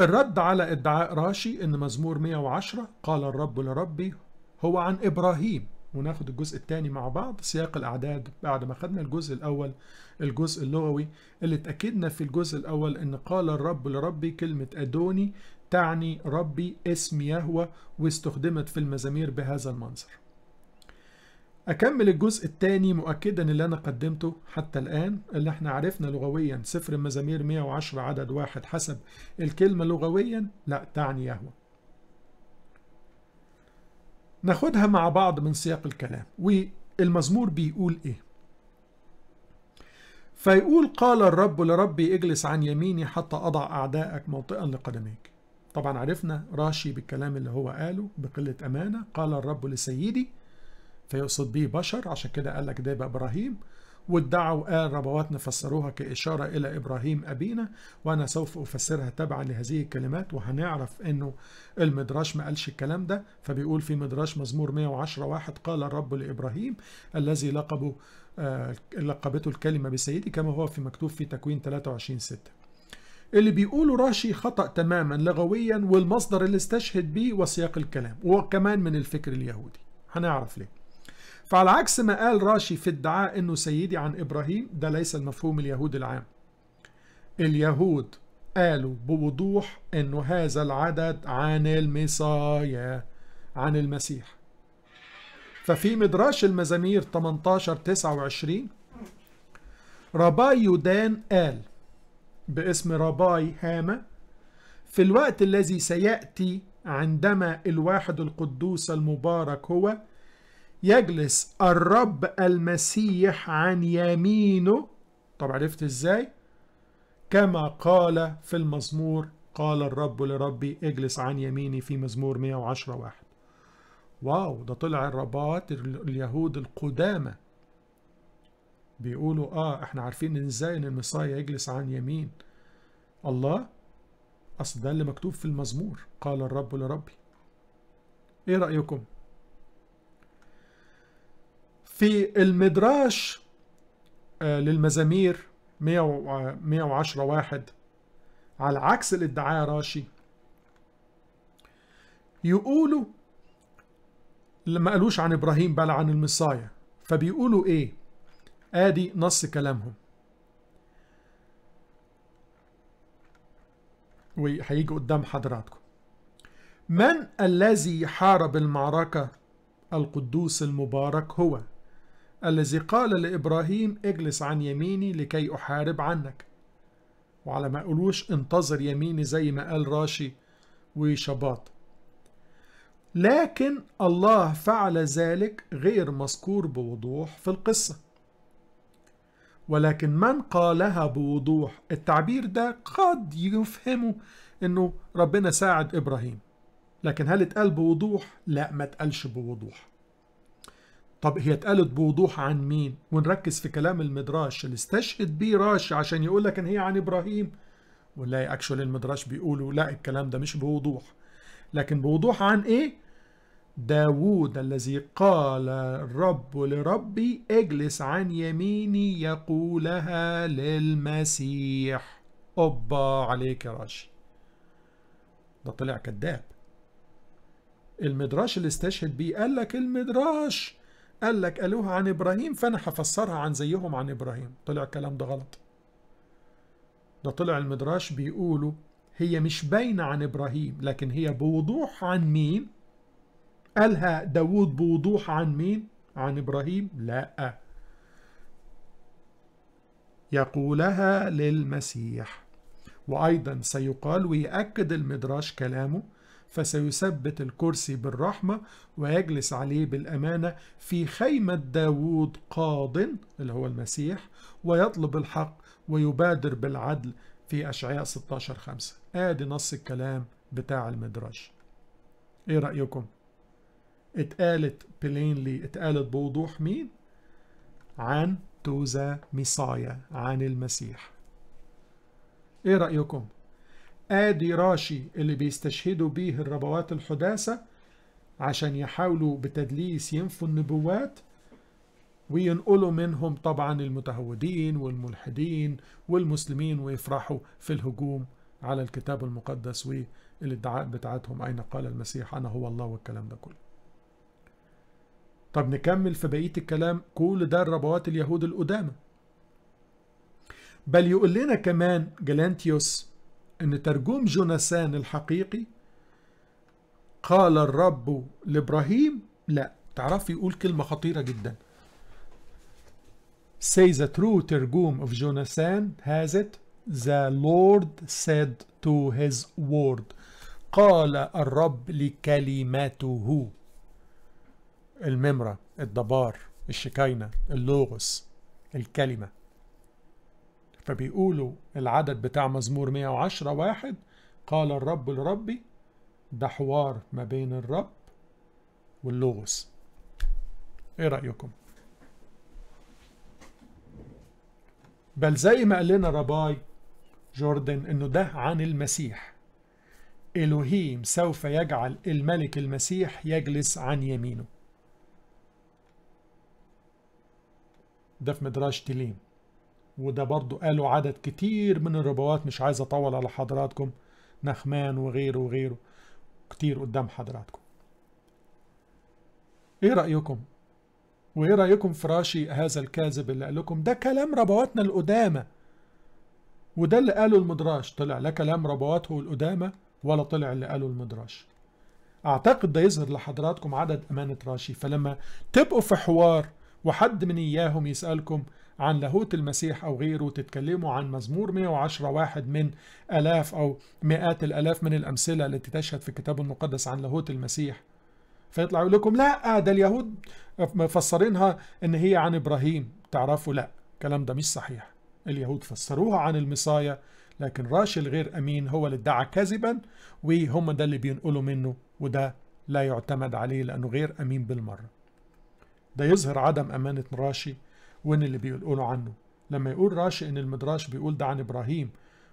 الرد على ادعاء راشي ان مزمور 110 قال الرب لربي هو عن ابراهيم وناخد الجزء الثاني مع بعض سياق الاعداد بعد ما خدنا الجزء الاول الجزء اللغوي اللي اتاكدنا في الجزء الاول ان قال الرب لربي كلمه ادوني تعني ربي اسم يهوى واستخدمت في المزامير بهذا المنظر أكمل الجزء الثاني مؤكدا اللي أنا قدمته حتى الآن اللي احنا عرفنا لغويا صفر المزامير 110 عدد واحد حسب الكلمة لغويا لا تعني يهوى ناخدها مع بعض من سياق الكلام والمزمور بيقول إيه فيقول قال الرب لربي اجلس عن يميني حتى أضع أعدائك موطئا لقدميك طبعا عرفنا راشي بالكلام اللي هو قاله بقلة أمانة قال الرب لسيدي فيقصد به بشر عشان كده قال لك ده يبقى إبراهيم وادعوا قال ربواتنا فسروها كإشارة إلى إبراهيم أبينا وأنا سوف أفسرها تبعا لهذه الكلمات وهنعرف أنه المدراش ما قالش الكلام ده فبيقول في مدراش مزمور 110 واحد قال الرب لإبراهيم الذي لقبه آه لقبته الكلمة بسيدي كما هو في مكتوب في تكوين 23 6 اللي بيقوله راشي خطأ تماما لغويا والمصدر اللي استشهد به وسياق الكلام وكمان من الفكر اليهودي هنعرف ليه فعلى عكس ما قال راشي في ادعاء أنه سيدي عن إبراهيم ده ليس المفهوم اليهود العام اليهود قالوا بوضوح أنه هذا العدد عن المصايا عن المسيح ففي مدراش المزامير 18 29 رباي يودان قال باسم رباي هامة في الوقت الذي سيأتي عندما الواحد القدوس المبارك هو يجلس الرب المسيح عن يمينه طب عرفت ازاي كما قال في المزمور قال الرب لربي اجلس عن يميني في مزمور 110 واحد واو ده طلع الربات اليهود القدامى بيقولوا اه احنا عارفين ازاي ان المصايا يجلس عن يمين الله اصل ده اللي مكتوب في المزمور قال الرب لربي ايه رأيكم في المدراش آه، للمزامير 110 آه، واحد على عكس الادعاء راشي يقولوا لما قالوش عن ابراهيم بل عن المصايا فبيقولوا ايه ادي نص كلامهم وهيجي قدام حضراتكم من الذي حارب المعركة القدوس المبارك هو الذي قال لإبراهيم اجلس عن يميني لكي أحارب عنك وعلى ما قلوش انتظر يميني زي ما قال راشي وشباط لكن الله فعل ذلك غير مذكور بوضوح في القصة ولكن من قالها بوضوح التعبير ده قد يفهمه انه ربنا ساعد ابراهيم لكن هل اتقال بوضوح لا ما اتقالش بوضوح طب هي اتقالت بوضوح عن مين ونركز في كلام المدراش اللي استشهد بيه راش عشان يقول لك ان هي عن ابراهيم ونلاقي اكشول المدراش بيقولوا لا الكلام ده مش بوضوح لكن بوضوح عن ايه داوود الذي قال الرب لربي اجلس عن يميني يقولها للمسيح اوبا عليك يا راشي ده طلع كذاب المدراش اللي استشهد بيه قال لك المدراش قال لك قالوها عن إبراهيم فأنا هفسرها عن زيهم عن إبراهيم طلع الكلام ده غلط ده طلع المدراش بيقولوا هي مش باينة عن إبراهيم لكن هي بوضوح عن مين قالها داوود بوضوح عن مين عن إبراهيم لا يقولها للمسيح وأيضا سيقال ويأكد المدراش كلامه فسيثبت الكرسي بالرحمة ويجلس عليه بالأمانة في خيمة داوود قاض اللي هو المسيح ويطلب الحق ويبادر بالعدل في أشعياء 16 5 آدي نص الكلام بتاع المدرج إيه رأيكم؟ اتقالت بلينلي اتقالت بوضوح مين؟ عن توزا ميسايا عن المسيح إيه رأيكم؟ آدي راشي اللي بيستشهدوا بيه الربوات الحداثة عشان يحاولوا بتدليس ينفوا النبوات وينقلوا منهم طبعا المتهودين والملحدين والمسلمين ويفرحوا في الهجوم على الكتاب المقدس والادعاء بتاعتهم أين قال المسيح أنا هو الله والكلام ده كله طب نكمل في بقية الكلام كل ده الربوات اليهود القدامى بل يقول لنا كمان جلانتيوس أن ترجم جوناثان الحقيقي قال الرب لإبراهيم لا تعرف يقول كلمة خطيرة جدا Say the true ترجوم of جوناثان has it The Lord said to his word قال الرب لكلمته الممرة الدبار الشكاينة اللوغوس الكلمة فبيقولوا العدد بتاع مزمور 110 واحد قال الرب لربي ده حوار ما بين الرب واللغوس ايه رأيكم بل زي ما قال لنا رباي جوردن انه ده عن المسيح الوهيم سوف يجعل الملك المسيح يجلس عن يمينه ده في مدراش تليم وده برضو قالوا عدد كتير من الربوات مش عايز اطول على حضراتكم نخمان وغيره وغيره كتير قدام حضراتكم ايه رأيكم وايه رأيكم في راشي هذا الكاذب اللي قال لكم ده كلام ربواتنا القدامى وده اللي قاله المدراش طلع لا كلام ربواته القدامى ولا طلع اللي قاله المدراش اعتقد ده يظهر لحضراتكم عدد امانة راشي فلما تبقوا في حوار وحد من إياهم يسألكم عن لاهوت المسيح أو غيره وتتكلموا عن مزمور 110 واحد من ألاف أو مئات الألاف من الأمثلة التي تشهد في الكتاب المقدس عن لاهوت المسيح فيطلع يقول لكم لا آه، ده اليهود مفسرينها ان هي عن ابراهيم تعرفوا لا الكلام ده مش صحيح اليهود فسروها عن المصايا لكن راشي الغير امين هو اللي ادعى كذبا وهم ده اللي بينقلوا منه وده لا يعتمد عليه لانه غير امين بالمره ده يظهر عدم أمانة راشي وين اللي بيقولوا عنه لما يقول راشي إن المدراش بيقول ده عن إبراهيم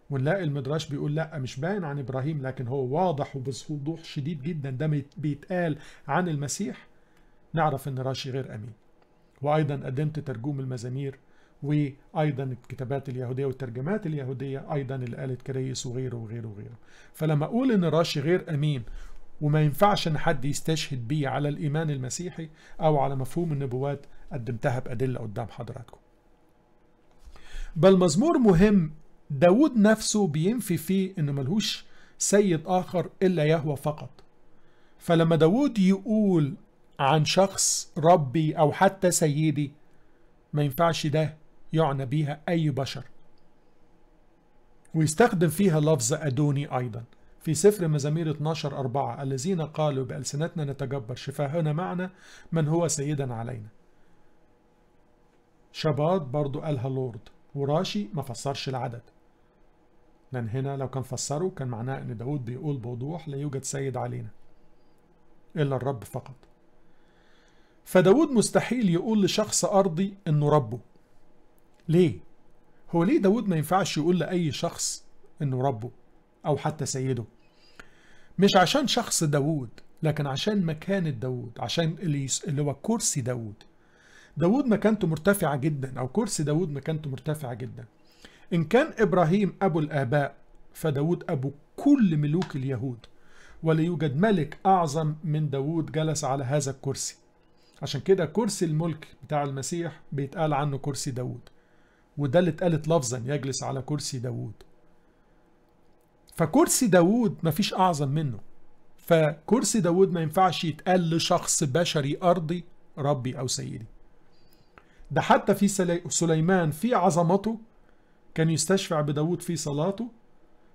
ونلاقي المدراش بيقول لا مش باين عن إبراهيم لكن هو واضح وبوضوح شديد جدا ده بيتقال عن المسيح نعرف إن راشي غير أمين وأيضا قدمت ترجوم المزامير وايضا الكتابات اليهوديه والترجمات اليهوديه ايضا اللي قالت كريس وغيره وغيره وغيره فلما اقول ان راشي غير امين وما ينفعش ان حد يستشهد بيه على الايمان المسيحي او على مفهوم النبوات قدمتها بادله قدام حضراتكم بل مزمور مهم داود نفسه بينفي فيه انه ملهوش سيد اخر الا يهوى فقط فلما داود يقول عن شخص ربي او حتى سيدي ما ينفعش ده يعنى بيها اي بشر ويستخدم فيها لفظ ادوني ايضا في سفر مزامير 12 أربعة الذين قالوا بألسنتنا نتجبر شفاهنا معنا من هو سيدا علينا شباط برضو قالها لورد وراشي ما فسرش العدد لأن هنا لو كان فسره كان معناه أن داود بيقول بوضوح لا يوجد سيد علينا إلا الرب فقط فداود مستحيل يقول لشخص أرضي أنه ربه ليه؟ هو ليه داود ما ينفعش يقول لأي شخص أنه ربه؟ أو حتى سيده مش عشان شخص داوود لكن عشان مكانة داوود عشان اللي هو كرسي داوود داوود مكانته مرتفعة جدا أو كرسي داوود مكانته مرتفعة جدا إن كان إبراهيم أبو الآباء فداود أبو كل ملوك اليهود ولا يوجد ملك أعظم من داود جلس على هذا الكرسي عشان كده كرسي الملك بتاع المسيح بيتقال عنه كرسي داود وده اللي اتقالت لفظا يجلس على كرسي داود فكرسي داوود مفيش أعظم منه فكرسي داوود ما ينفعش يتقال لشخص بشري أرضي ربي أو سيدي ده حتى في سليمان في عظمته كان يستشفع بداود في صلاته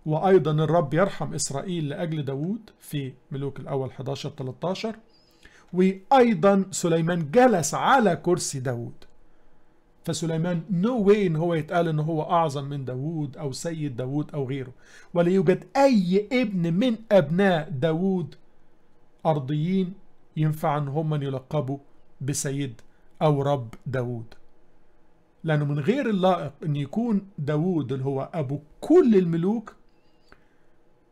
وأيضا الرب يرحم إسرائيل لأجل داود في ملوك الأول 11-13 وأيضا سليمان جلس على كرسي داود فسليمان نو no واي ان هو يتقال ان هو اعظم من داوود او سيد داوود او غيره ولا يوجد اي ابن من ابناء داوود ارضيين ينفع ان هم يلقبوا بسيد او رب داوود لانه من غير اللائق ان يكون داوود اللي هو ابو كل الملوك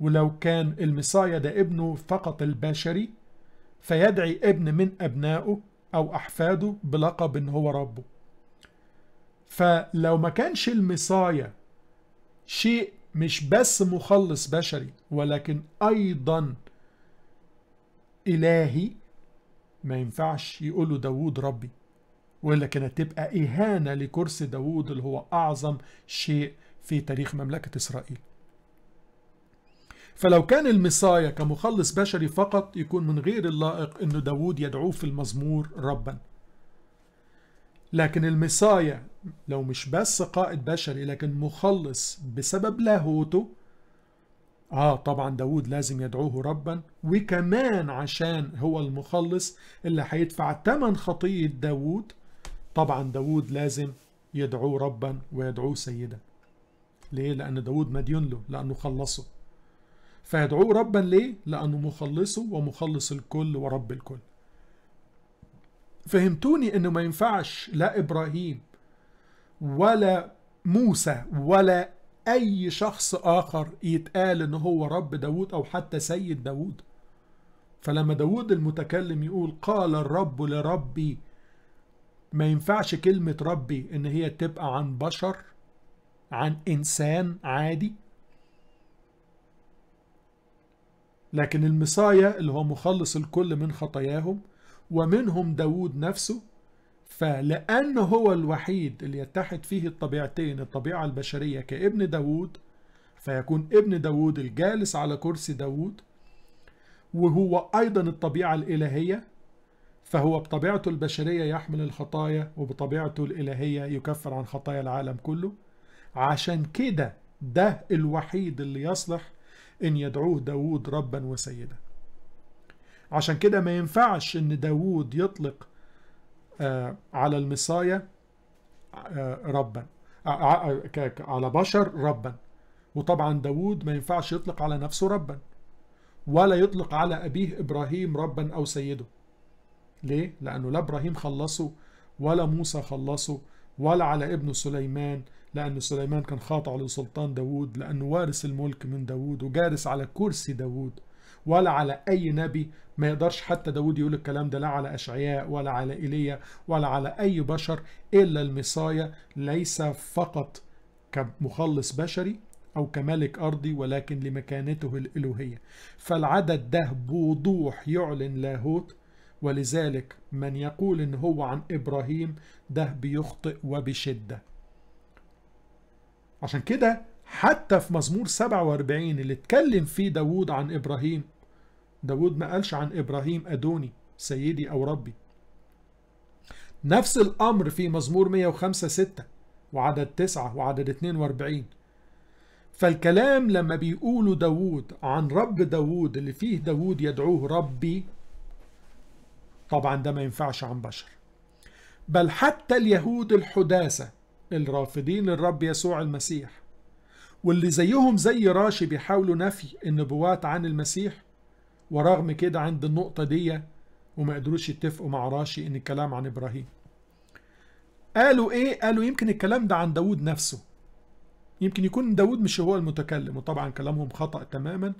ولو كان المصايا ده ابنه فقط البشري فيدعي ابن من ابنائه او احفاده بلقب ان هو ربه فلو ما كانش المصايا شيء مش بس مخلص بشري ولكن أيضا إلهي ما ينفعش يقوله داوود ربي وإلا كانت تبقى إهانة لكرسي داوود اللي هو أعظم شيء في تاريخ مملكة إسرائيل فلو كان المصايا كمخلص بشري فقط يكون من غير اللائق أن داوود يدعوه في المزمور ربًا لكن المسايا لو مش بس قائد بشري لكن مخلص بسبب لاهوته آه طبعا داود لازم يدعوه ربا وكمان عشان هو المخلص اللي هيدفع تمن خطية داود طبعا داود لازم يدعوه ربا ويدعوه سيدا ليه؟ لأن داود مديون له لأنه خلصه فيدعوه ربا ليه؟ لأنه مخلصه ومخلص الكل ورب الكل فهمتوني انه ما ينفعش لا ابراهيم ولا موسى ولا اي شخص اخر يتقال ان هو رب داود او حتى سيد داود فلما داود المتكلم يقول قال الرب لربي ما ينفعش كلمة ربي ان هي تبقى عن بشر عن انسان عادي لكن المصايا اللي هو مخلص الكل من خطاياهم ومنهم داود نفسه فلأنه هو الوحيد اللي يتحد فيه الطبيعتين الطبيعة البشرية كابن داود فيكون ابن داود الجالس على كرسي داود وهو أيضا الطبيعة الإلهية فهو بطبيعته البشرية يحمل الخطايا وبطبيعته الإلهية يكفر عن خطايا العالم كله عشان كده ده الوحيد اللي يصلح إن يدعوه داود ربا وسيدا عشان كده ما ينفعش ان داوود يطلق آه، على المصايا آه، ربا آه، على بشر ربا وطبعا داوود ما ينفعش يطلق على نفسه ربا ولا يطلق على أبيه إبراهيم ربا أو سيده ليه؟ لأنه لا إبراهيم خلصه ولا موسى خلصه ولا على ابنه سليمان لأن سليمان كان خاضع لسلطان داوود لأنه وارث الملك من داوود وجالس على كرسي داوود ولا على أي نبي ما يقدرش حتى داود يقول الكلام ده لا على أشعياء ولا على إيليا ولا على أي بشر إلا المصايا ليس فقط كمخلص بشري أو كملك أرضي ولكن لمكانته الإلوهية فالعدد ده بوضوح يعلن لاهوت ولذلك من يقول إن هو عن إبراهيم ده بيخطئ وبشدة عشان كده حتى في مزمور 47 اللي اتكلم فيه داوود عن إبراهيم داوود ما قالش عن إبراهيم أدوني سيدي أو ربي نفس الأمر في مزمور 105 6 وعدد 9 وعدد 42 فالكلام لما بيقولوا داوود عن رب داوود اللي فيه داوود يدعوه ربي طبعا ده ما ينفعش عن بشر بل حتى اليهود الحداثة الرافضين للرب يسوع المسيح واللي زيهم زي راشي بيحاولوا نفي النبوات عن المسيح ورغم كده عند النقطة دي وما قدروش يتفقوا مع راشي ان الكلام عن ابراهيم قالوا ايه قالوا يمكن الكلام ده عن داود نفسه يمكن يكون داود مش هو المتكلم وطبعا كلامهم خطأ تماما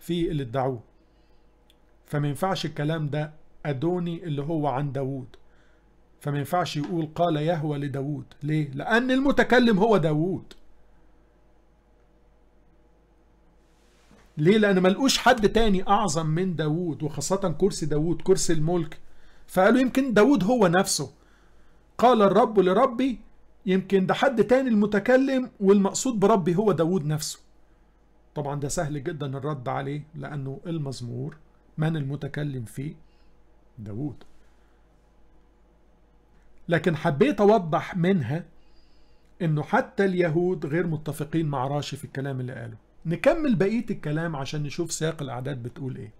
في اللي ادعوه فما ينفعش الكلام ده أدوني اللي هو عن داود فما ينفعش يقول قال يهوى لداود ليه؟ لأن المتكلم هو داود ليه لان لقوش حد تاني اعظم من داوود وخاصه كرسي داوود كرسي الملك فقالوا يمكن داوود هو نفسه قال الرب لربي يمكن ده حد تاني المتكلم والمقصود بربي هو داوود نفسه طبعا ده سهل جدا الرد عليه لانه المزمور من المتكلم فيه داوود لكن حبيت اوضح منها انه حتى اليهود غير متفقين مع راشي في الكلام اللي قاله نكمل بقية الكلام عشان نشوف سياق الأعداد بتقول إيه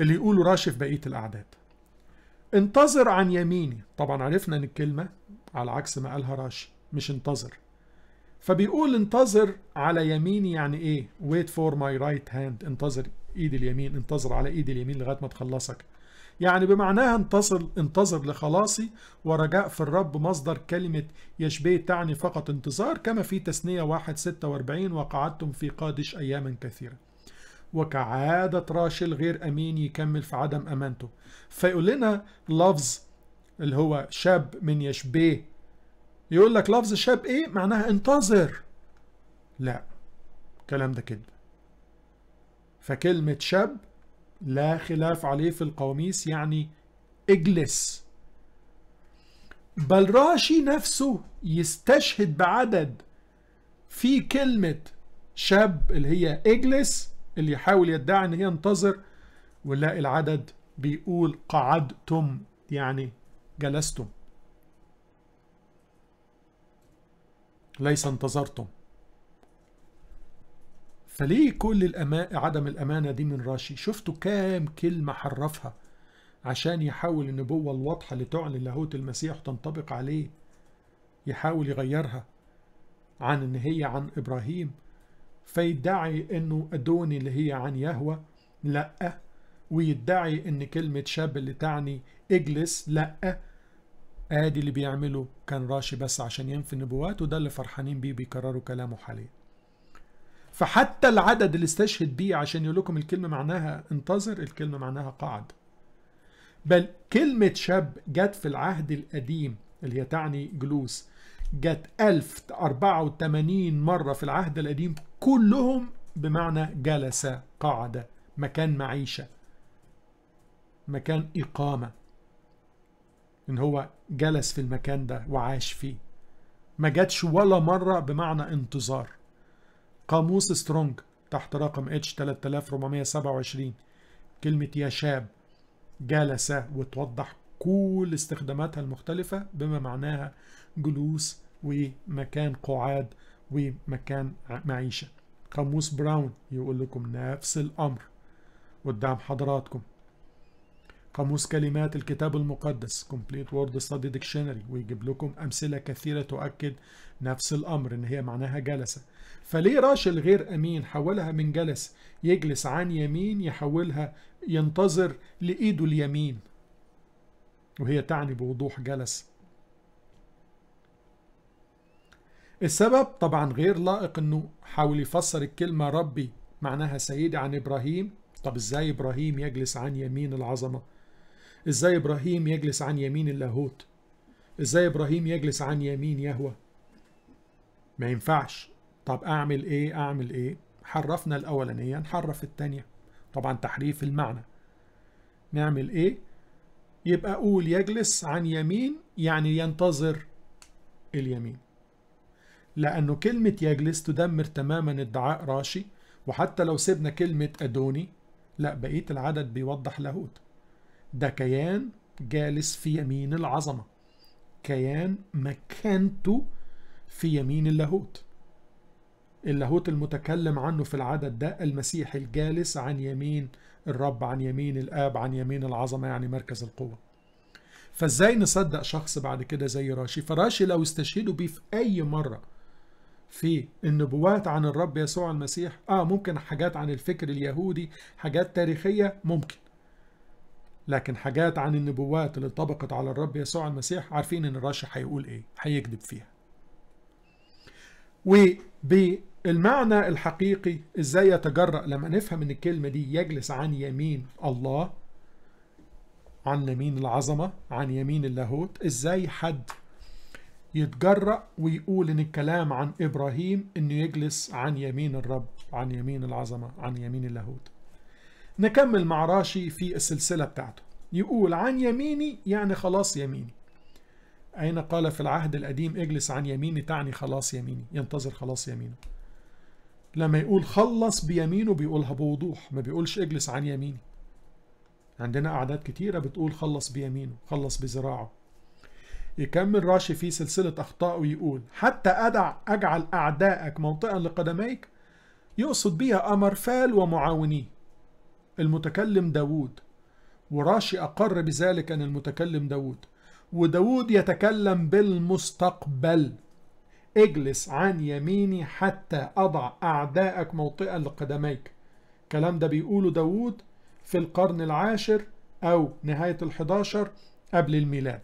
اللي يقوله راشف بقية الأعداد انتظر عن يميني طبعا عرفنا ان الكلمة على عكس ما قالها راشي مش انتظر فبيقول انتظر على يميني يعني ايه wait for my right hand انتظر ايدي اليمين انتظر على ايدي اليمين لغاية ما تخلصك يعني بمعناها انتصر انتظر لخلاصي ورجاء في الرب مصدر كلمة يشبيه تعني فقط انتظار كما في تسنية ستة واربعين وقعدتم في قادش أياما كثيرة وكعادة راشل غير أمين يكمل في عدم أمانته فيقول لنا لفظ اللي هو شاب من يشبيه يقول لك لفظ شاب ايه معناها انتظر لا الكلام ده كده فكلمة شاب لا خلاف عليه في القواميس يعني اجلس بل راشي نفسه يستشهد بعدد في كلمة شاب اللي هي اجلس اللي يحاول يدعي ان هي انتظر ونلاقي العدد بيقول قعدتم يعني جلستم ليس انتظرتم فليه كل الأما... عدم الأمانة دي من راشي شفتوا كام كلمة حرفها عشان يحاول النبوة الواضحة اللي تعلن لاهوت المسيح وتنطبق عليه يحاول يغيرها عن ان هي عن ابراهيم فيدعي انه ادوني اللي هي عن يهوه لا ويدعي ان كلمه شاب اللي تعني اجلس لا ادي اللي بيعمله كان راشي بس عشان ينفي النبوات وده اللي فرحانين بيه بيكرروا كلامه حاليا فحتى العدد اللي استشهد بيه عشان يقول لكم الكلمة معناها انتظر الكلمة معناها قعد بل كلمة شاب جت في العهد القديم اللي هي تعني جلوس جت 1084 مرة في العهد القديم كلهم بمعنى جلس قعد مكان معيشة مكان إقامة إن هو جلس في المكان ده وعاش فيه ما جاتش ولا مرة بمعنى انتظار قاموس سترونج تحت رقم اتش 3427 كلمة يا شاب جلس وتوضح كل استخداماتها المختلفة بما معناها جلوس ومكان قعاد ومكان معيشة قاموس براون يقول لكم نفس الأمر قدام حضراتكم قاموس كلمات الكتاب المقدس Complete Word Study Dictionary ويجيب لكم أمثلة كثيرة تؤكد نفس الأمر إن هي معناها جلسة فليه راشل غير امين حولها من جلس يجلس عن يمين يحولها ينتظر لايده اليمين وهي تعني بوضوح جلس السبب طبعا غير لائق انه حاول يفسر الكلمة ربي معناها سيدي عن ابراهيم طب ازاي ابراهيم يجلس عن يمين العظمة ازاي ابراهيم يجلس عن يمين اللاهوت ازاي ابراهيم يجلس عن يمين يهوه ما ينفعش طب اعمل ايه اعمل ايه حرفنا الاولانيه نحرف الثانيه طبعا تحريف المعنى نعمل ايه يبقى اقول يجلس عن يمين يعني ينتظر اليمين لأنه كلمة يجلس تدمر تماما ادعاء راشي وحتى لو سيبنا كلمة أدوني لا بقية العدد بيوضح لاهوت ده كيان جالس في يمين العظمة كيان مكانته في يمين اللاهوت اللاهوت المتكلم عنه في العدد ده المسيح الجالس عن يمين الرب عن يمين الآب عن يمين العظمة يعني مركز القوة فازاي نصدق شخص بعد كده زي راشي فراشي لو استشهدوا بيه في أي مرة في النبوات عن الرب يسوع المسيح آه ممكن حاجات عن الفكر اليهودي حاجات تاريخية ممكن لكن حاجات عن النبوات اللي طبقت على الرب يسوع المسيح عارفين ان راشي هيقول ايه هيكذب فيها وب المعنى الحقيقي ازاي يتجرأ لما نفهم ان الكلمة دي يجلس عن يمين الله عن يمين العظمة عن يمين اللاهوت ازاي حد يتجرأ ويقول ان الكلام عن ابراهيم انه يجلس عن يمين الرب عن يمين العظمة عن يمين اللاهوت نكمل مع راشي في السلسلة بتاعته يقول عن يميني يعني خلاص يميني أين قال في العهد القديم اجلس عن يميني تعني خلاص يميني ينتظر خلاص يمينه لما يقول خلص بيمينه بيقولها بوضوح ما بيقولش اجلس عن يميني عندنا أعداد كتيرة بتقول خلص بيمينه خلص بزراعه يكمل راشي في سلسلة أخطاء ويقول حتى أدع أجعل أعدائك موطئا لقدميك يقصد بها أمر فال ومعاونيه المتكلم داوود وراشي أقر بذلك أن المتكلم داوود وداوود يتكلم بالمستقبل اجلس عن يميني حتى أضع أعدائك موطئا لقدميك الكلام ده بيقوله داوود في القرن العاشر أو نهاية الحداشر قبل الميلاد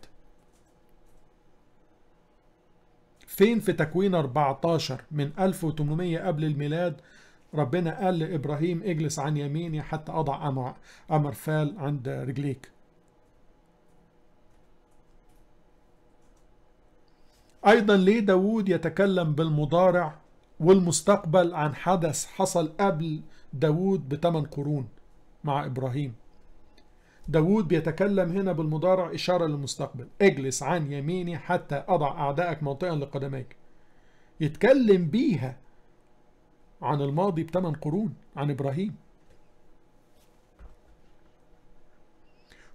فين في تكوين 14 من 1800 قبل الميلاد ربنا قال لإبراهيم اجلس عن يميني حتى أضع أمر فال عند رجليك أيضا ليه داود يتكلم بالمضارع والمستقبل عن حدث حصل قبل داود بثمان قرون مع إبراهيم داود بيتكلم هنا بالمضارع إشارة للمستقبل اجلس عن يميني حتى أضع أعدائك موطئا لقدميك يتكلم بيها عن الماضي بثمان قرون عن إبراهيم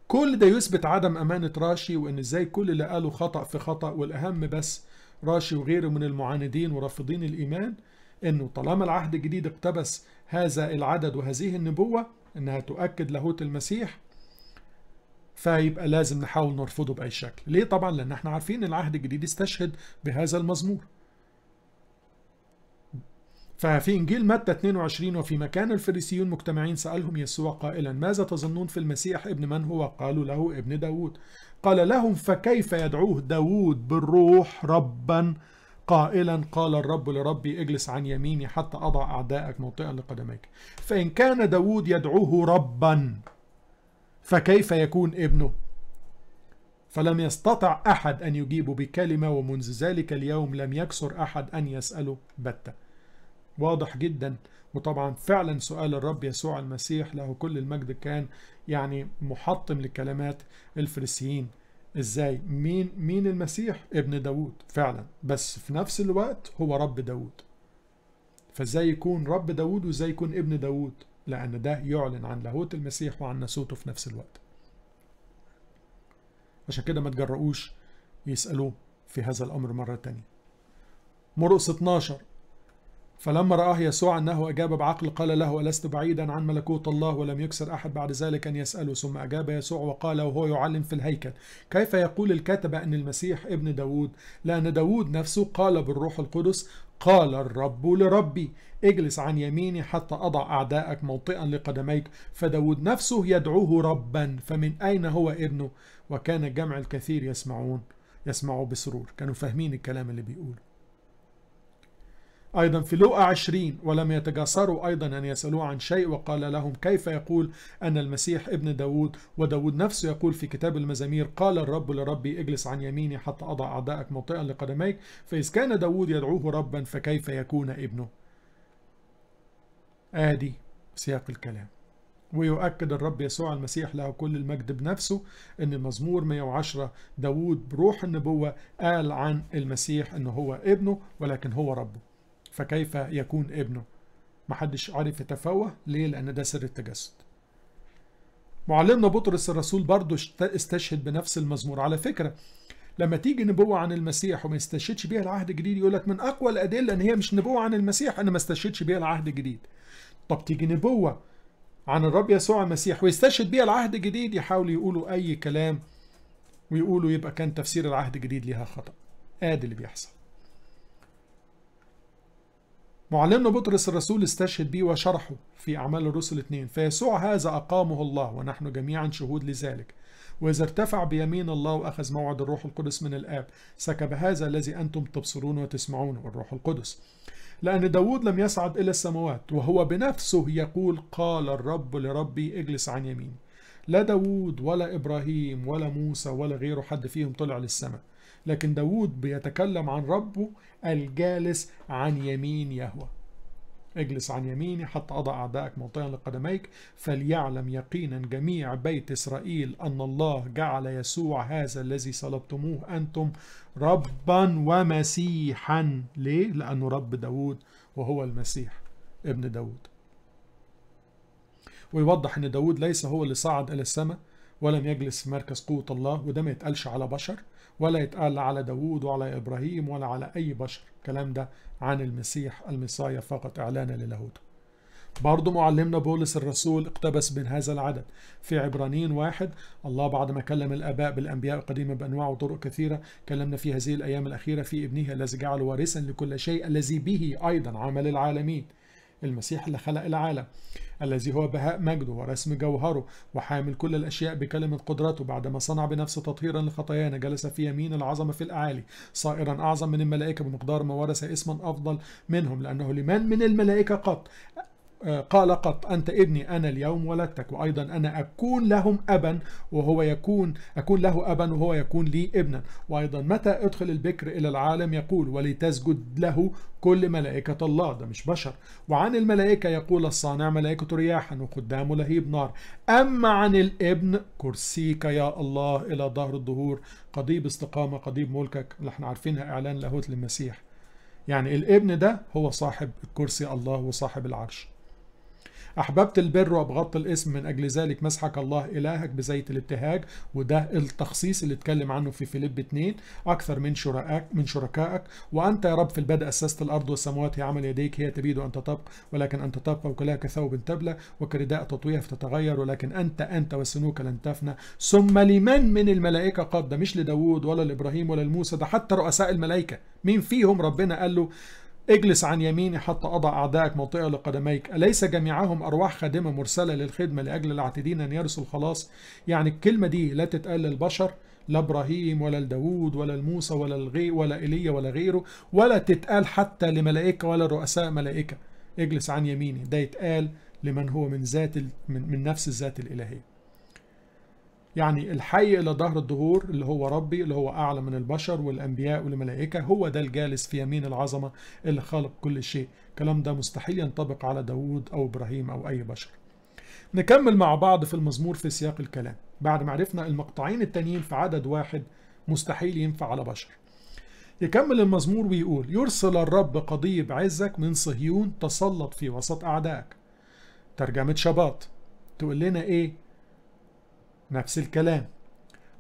كل ده يثبت عدم أمانة راشي وإن إزاي كل اللي قاله خطأ في خطأ والأهم بس راشي وغيره من المعاندين ورافضين الإيمان إنه طالما العهد الجديد اقتبس هذا العدد وهذه النبوة إنها تؤكد لاهوت المسيح فيبقى لازم نحاول نرفضه بأي شكل ليه طبعا لأن احنا عارفين العهد الجديد استشهد بهذا المزمور ففي إنجيل متى 22 وفي مكان الفريسيون مجتمعين سألهم يسوع قائلا ماذا تظنون في المسيح ابن من هو قالوا له ابن داود قال لهم فكيف يدعوه داود بالروح ربا قائلا قال الرب لربي اجلس عن يميني حتى أضع أعدائك موطئا لقدميك فإن كان داود يدعوه ربا فكيف يكون ابنه فلم يستطع أحد أن يجيبه بكلمة ومنذ ذلك اليوم لم يكسر أحد أن يسأله بتة واضح جدا وطبعا فعلا سؤال الرب يسوع المسيح له كل المجد كان يعني محطم لكلمات الفريسيين ازاي مين مين المسيح ابن داوود فعلا بس في نفس الوقت هو رب داوود فازاي يكون رب داوود وازاي يكون ابن داوود لان ده يعلن عن لاهوت المسيح وعن ناسوته في نفس الوقت عشان كده ما تجرؤوش يسألوه في هذا الأمر مرة تانية مرقس 12 فلما رآه يسوع أنه أجاب بعقل قال له ألست بعيدا عن ملكوت الله ولم يكسر أحد بعد ذلك أن يسأله ثم أجاب يسوع وقال وهو يعلم في الهيكل كيف يقول الكتبة أن المسيح ابن داود لأن داود نفسه قال بالروح القدس قال الرب لربي اجلس عن يميني حتى أضع أعداءك موطئا لقدميك فداود نفسه يدعوه ربا فمن أين هو ابنه وكان الجمع الكثير يسمعون يسمعوا بسرور كانوا فاهمين الكلام اللي بيقوله أيضا في لوقا 20 ولم يتجاسروا أيضا أن يسألوه عن شيء وقال لهم كيف يقول أن المسيح ابن داود وداود نفسه يقول في كتاب المزامير قال الرب لربي اجلس عن يميني حتى أضع أعدائك موطئا لقدميك فإذ كان داود يدعوه ربا فكيف يكون ابنه آدي سياق الكلام ويؤكد الرب يسوع المسيح له كل المجد بنفسه ان مزمور 110 داود بروح النبوة قال عن المسيح انه هو ابنه ولكن هو ربه فكيف يكون ابنه محدش عارف يتفوه ليه لأن ده سر التجسد معلمنا بطرس الرسول برضو استشهد بنفس المزمور على فكرة لما تيجي نبوة عن المسيح وما يستشهدش بيها العهد الجديد يقول لك من أقوى الأدلة إن هي مش نبوة عن المسيح أنا ما استشهدش بيها العهد الجديد طب تيجي نبوة عن الرب يسوع المسيح ويستشهد بيها العهد الجديد يحاولوا يقولوا أي كلام ويقولوا يبقى كان تفسير العهد الجديد ليها خطأ آدي اللي بيحصل معلمنا بطرس الرسول استشهد به وشرحه في أعمال الرسل اثنين فيسوع هذا أقامه الله ونحن جميعا شهود لذلك وإذا ارتفع بيمين الله وأخذ موعد الروح القدس من الآب سكب هذا الذي أنتم تبصرون وتسمعونه الروح القدس لأن داود لم يصعد إلى السماوات وهو بنفسه يقول قال الرب لربي اجلس عن يميني لا داود ولا إبراهيم ولا موسى ولا غيره حد فيهم طلع للسماء لكن داود بيتكلم عن ربه الجالس عن يمين يهوى اجلس عن يميني حتى أضع أعدائك موطئا لقدميك فليعلم يقينا جميع بيت إسرائيل أن الله جعل يسوع هذا الذي صلبتموه أنتم ربا ومسيحا ليه؟ لأنه رب داود وهو المسيح ابن داود ويوضح أن داود ليس هو اللي صعد إلى السماء ولم يجلس في مركز قوة الله وده ما يتقالش على بشر ولا يتقال على داوود ولا إبراهيم ولا على أي بشر الكلام ده عن المسيح المصايا فقط إعلانا للاهوته برضه معلمنا بولس الرسول اقتبس من هذا العدد في عبرانيين واحد الله بعد ما كلم الآباء بالأنبياء القديمة بأنواع وطرق كثيرة كلمنا في هذه الأيام الأخيرة في ابنه الذي جعل وارثا لكل شيء الذي به أيضا عمل العالمين المسيح اللي خلق العالم الذي هو بهاء مجده ورسم جوهره وحامل كل الأشياء بكلمة قدرته بعدما صنع بنفسه تطهيرا لخطايانا جلس في يمين العظمة في الأعالي صائرا أعظم من الملائكة بمقدار ما ورث اسما أفضل منهم لأنه لمن من الملائكة قط قال قط أنت ابني أنا اليوم ولدتك وأيضا أنا أكون لهم أبا وهو يكون أكون له أبا وهو يكون لي ابنا وأيضا متى أدخل البكر إلى العالم يقول ولتسجد له كل ملائكة الله ده مش بشر وعن الملائكة يقول الصانع ملائكة رياحا وقدامه لهيب نار أما عن الابن كرسيك يا الله إلى ظهر الظهور قضيب استقامة قضيب ملكك اللي احنا عارفينها إعلان لاهوت للمسيح يعني الابن ده هو صاحب الكرسي الله وصاحب العرش أحببت البر وأبغضت الاسم من أجل ذلك مسحك الله إلهك بزيت الابتهاج وده التخصيص اللي اتكلم عنه في فيليب 2 أكثر من شركائك من شركائك وأنت يا رب في البدء أسست الأرض والسماوات هي عمل يديك هي تبيد أن تطبق ولكن أنت تبقى وكلها كثوب تبلى وكرداء تطويها فتتغير ولكن أنت أنت والسنوك لن تفنى ثم لمن من الملائكة قد ده مش لداوود ولا لإبراهيم ولا لموسى ده حتى رؤساء الملائكة مين فيهم ربنا قال له اجلس عن يميني حتى أضع أعدائك موطئة لقدميك أليس جميعهم أرواح خادمة مرسلة للخدمة لأجل العاتدين أن يرثوا الخلاص يعني الكلمة دي لا تتقال للبشر لا إبراهيم ولا لداوود ولا لموسى ولا الغي ولا إيليا ولا غيره ولا تتقال حتى لملائكة ولا رؤساء ملائكة اجلس عن يميني ده يتقال لمن هو من ذات من, من نفس الذات الإلهية يعني الحي إلى ظهر الدهور اللي هو ربي اللي هو أعلى من البشر والأنبياء والملائكة هو ده الجالس في يمين العظمة اللي خلق كل شيء الكلام ده مستحيل ينطبق على داوود أو إبراهيم أو أي بشر نكمل مع بعض في المزمور في سياق الكلام بعد ما عرفنا المقطعين التانيين في عدد واحد مستحيل ينفع على بشر يكمل المزمور ويقول يرسل الرب قضيب عزك من صهيون تسلط في وسط أعدائك ترجمة شباط تقول لنا إيه نفس الكلام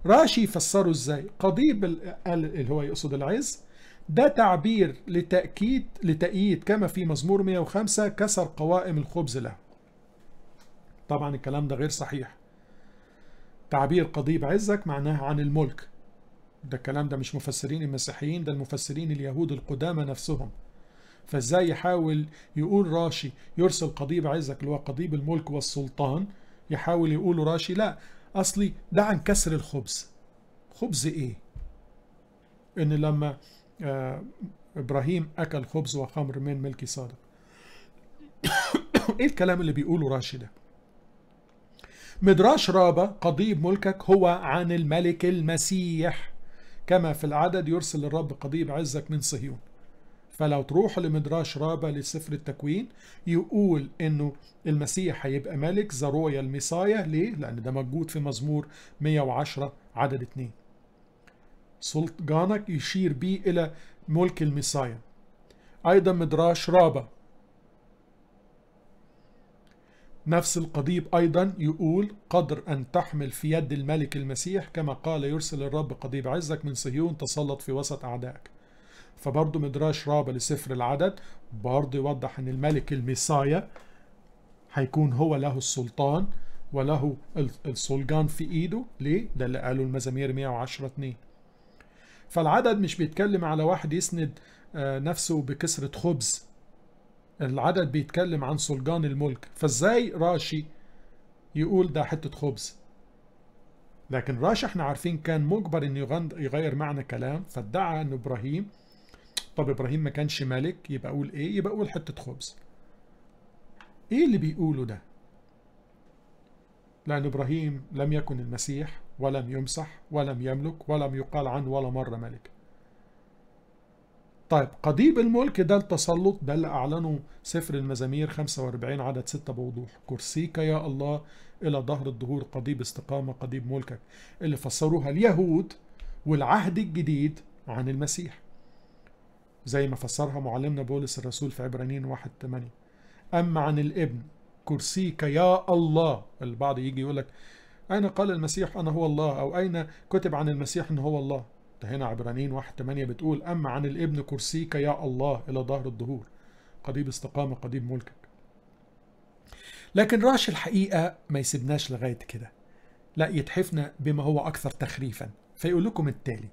راشي فسره ازاي قضيب اللي هو يقصد العز ده تعبير لتأكيد لتأييد كما في مزمور 105 كسر قوائم الخبز له طبعا الكلام ده غير صحيح تعبير قضيب عزك معناه عن الملك ده الكلام ده مش مفسرين المسيحيين ده المفسرين اليهود القدامى نفسهم فازاي يحاول يقول راشي يرسل قضيب عزك اللي هو قضيب الملك والسلطان يحاول يقول راشي لا اصلي ده عن كسر الخبز خبز ايه ان لما آه ابراهيم اكل خبز وخمر من ملكي صادق ايه الكلام اللي بيقوله راشد ده مدراش رابة قضيب ملكك هو عن الملك المسيح كما في العدد يرسل الرب قضيب عزك من صهيون فلو تروحوا لمدراش رابع لسفر التكوين يقول انه المسيح هيبقى ملك ذا رويال ميسايا ليه؟ لان ده موجود في مزمور 110 عدد 2 سلطانك يشير به الى ملك الميسايا ايضا مدراش رابع نفس القضيب أيضا يقول قدر أن تحمل في يد الملك المسيح كما قال يرسل الرب قضيب عزك من صهيون تسلط في وسط أعدائك فبرضه مدراش رابع لسفر العدد برضه يوضح ان الملك المسايا هيكون هو له السلطان وله السلجان في ايده ليه؟ ده اللي قاله المزامير 110 2 فالعدد مش بيتكلم على واحد يسند آه، نفسه بكسرة خبز العدد بيتكلم عن سلجان الملك فازاي راشي يقول ده حتة خبز لكن راشي احنا عارفين كان مجبر انه يغير معنى كلام فادعى ان ابراهيم طب ابراهيم ما كانش ملك يبقى اقول ايه يبقى اقول حته خبز ايه اللي بيقوله ده لان ابراهيم لم يكن المسيح ولم يمسح ولم يملك ولم يقال عنه ولا مره ملك طيب قضيب الملك ده التسلط ده اللي أعلنه سفر المزامير 45 عدد 6 بوضوح كرسيك يا الله إلى ظهر الظهور قضيب استقامة قضيب ملكك اللي فسروها اليهود والعهد الجديد عن المسيح زي ما فسرها معلمنا بولس الرسول في عبرانيين 1 8 أما عن الابن كرسيك يا الله البعض يجي يقول لك أين قال المسيح أنا هو الله أو أين كتب عن المسيح أنه هو الله ده هنا عبرانيين 1 8 بتقول أما عن الابن كرسيك يا الله إلى ظهر الدهور قضيب استقامة قضيب ملكك لكن راش الحقيقة ما يسيبناش لغاية كده لا يتحفنا بما هو أكثر تخريفا فيقول لكم التالي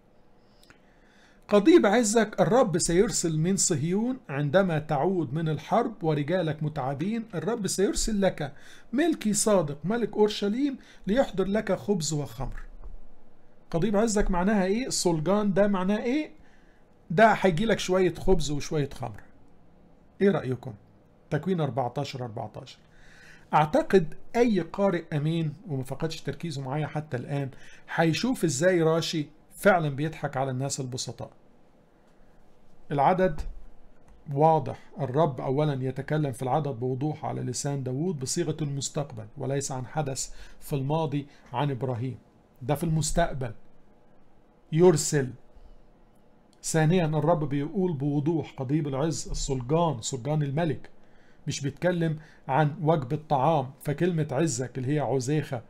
قضيب عزك الرب سيرسل من صهيون عندما تعود من الحرب ورجالك متعبين الرب سيرسل لك ملكي صادق ملك أورشليم ليحضر لك خبز وخمر قضيب عزك معناها ايه الصلجان ده معناه ايه ده هيجي لك شوية خبز وشوية خمر ايه رأيكم تكوين 14 14 اعتقد اي قارئ امين وما فقدش تركيزه معايا حتى الان هيشوف ازاي راشي فعلا بيضحك على الناس البسطاء العدد واضح الرب أولا يتكلم في العدد بوضوح على لسان داود بصيغة المستقبل وليس عن حدث في الماضي عن إبراهيم ده في المستقبل يرسل ثانيا الرب بيقول بوضوح قضيب العز السلجان سلجان الملك مش بيتكلم عن وجبة طعام فكلمة عزك اللي هي عزيخة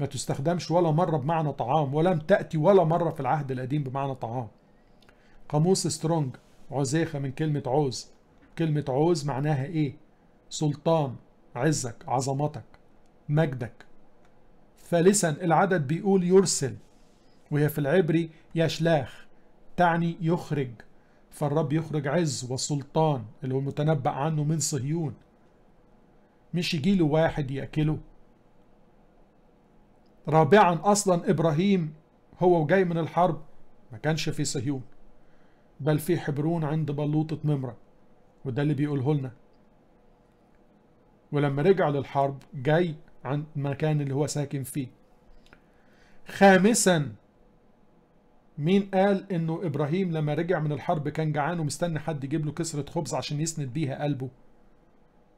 ما تستخدمش ولا مرة بمعنى طعام ولم تأتي ولا مرة في العهد القديم بمعنى طعام قاموس سترونج عزيخة من كلمة عوز كلمة عوز معناها ايه سلطان عزك عظمتك مجدك ثالثا العدد بيقول يرسل وهي في العبري يشلاخ تعني يخرج فالرب يخرج عز وسلطان اللي هو المتنبأ عنه من صهيون مش يجيله واحد يأكله رابعا أصلا إبراهيم هو وجاي من الحرب ما كانش في صهيون بل في حبرون عند بلوطة ممرة وده اللي بيقوله لنا ولما رجع للحرب جاي عن المكان اللي هو ساكن فيه خامسا مين قال انه ابراهيم لما رجع من الحرب كان جعان ومستني حد يجيب له كسرة خبز عشان يسند بيها قلبه